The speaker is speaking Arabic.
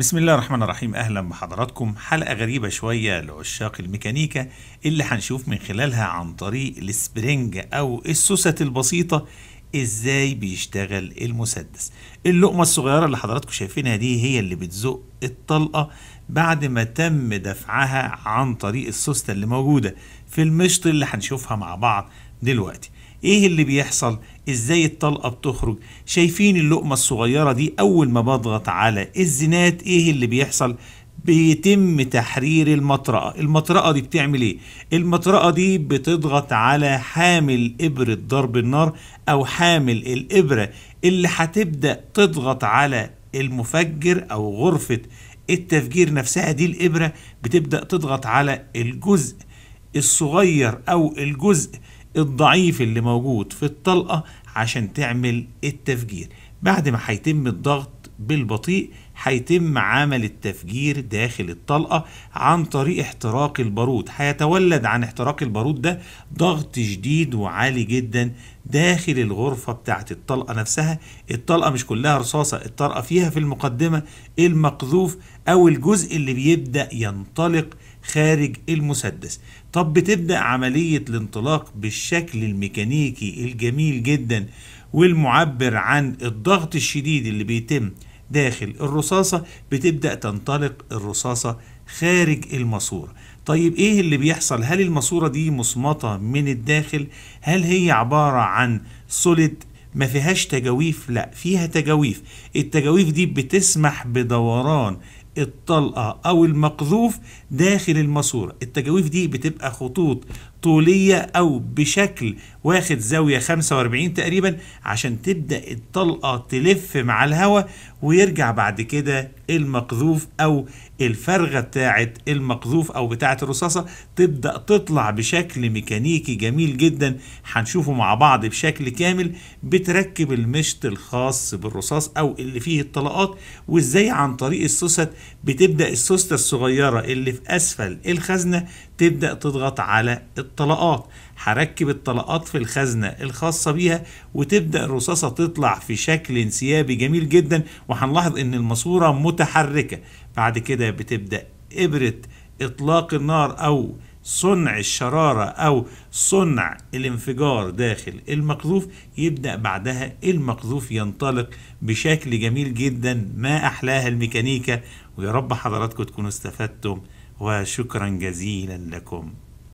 بسم الله الرحمن الرحيم اهلا بحضراتكم حلقه غريبه شويه لعشاق الميكانيكا اللي هنشوف من خلالها عن طريق السبرينج او السوسه البسيطه ازاي بيشتغل المسدس اللقمه الصغيره اللي حضراتكم شايفينها دي هي اللي بتزق الطلقه بعد ما تم دفعها عن طريق السوستة اللي موجوده في المشط اللي هنشوفها مع بعض دلوقتي ايه اللي بيحصل ازاي الطلقه بتخرج شايفين اللقمه الصغيره دي اول ما بضغط على الزنات ايه اللي بيحصل بيتم تحرير المطرقه المطرقه دي بتعمل ايه المطرقه دي بتضغط على حامل ابره ضرب النار او حامل الابره اللي هتبدا تضغط على المفجر او غرفه التفجير نفسها دي الابره بتبدا تضغط على الجزء الصغير او الجزء الضعيف اللي موجود في الطلقة عشان تعمل التفجير بعد ما هيتم الضغط بالبطيء هيتم عمل التفجير داخل الطلقة عن طريق احتراق البارود هيتولد عن احتراق البارود ده ضغط شديد وعالي جدا داخل الغرفة بتاعت الطلقة نفسها الطلقة مش كلها رصاصة الطلقة فيها في المقدمة المقذوف أو الجزء اللي بيبدأ ينطلق خارج المسدس طب بتبدأ عملية الانطلاق بالشكل الميكانيكي الجميل جدا والمعبر عن الضغط الشديد اللي بيتم داخل الرصاصة بتبدأ تنطلق الرصاصة خارج الماسورة طيب ايه اللي بيحصل هل الماسورة دي مصمطة من الداخل هل هي عبارة عن سوليد ما فيهاش تجاويف لا فيها تجاويف التجاويف دي بتسمح بدوران الطلقة أو المقذوف داخل الماسورة التجاويف دي بتبقى خطوط طولية أو بشكل واخد زاوية 45 تقريبا عشان تبدأ الطلقة تلف مع الهواء ويرجع بعد كده المقذوف أو الفرغة بتاعت المقذوف أو بتاعت الرصاصة تبدأ تطلع بشكل ميكانيكي جميل جدا هنشوفه مع بعض بشكل كامل بتركب المشط الخاص بالرصاص أو اللي فيه الطلقات وإزاي عن طريق السوست بتبدأ السوستة الصغيرة اللي في أسفل الخزنة تبدأ تضغط على الطلقات الطلقات هركب الطلقات في الخزنة الخاصة بيها وتبدأ الرصاصة تطلع في شكل انسيابي جميل جدا وهنلاحظ ان الماسورة متحركة بعد كده بتبدأ إبرة إطلاق النار أو صنع الشرارة أو صنع الانفجار داخل المقذوف يبدأ بعدها المقذوف ينطلق بشكل جميل جدا ما أحلاها الميكانيكا ويا رب حضراتكم تكونوا استفدتم وشكرا جزيلا لكم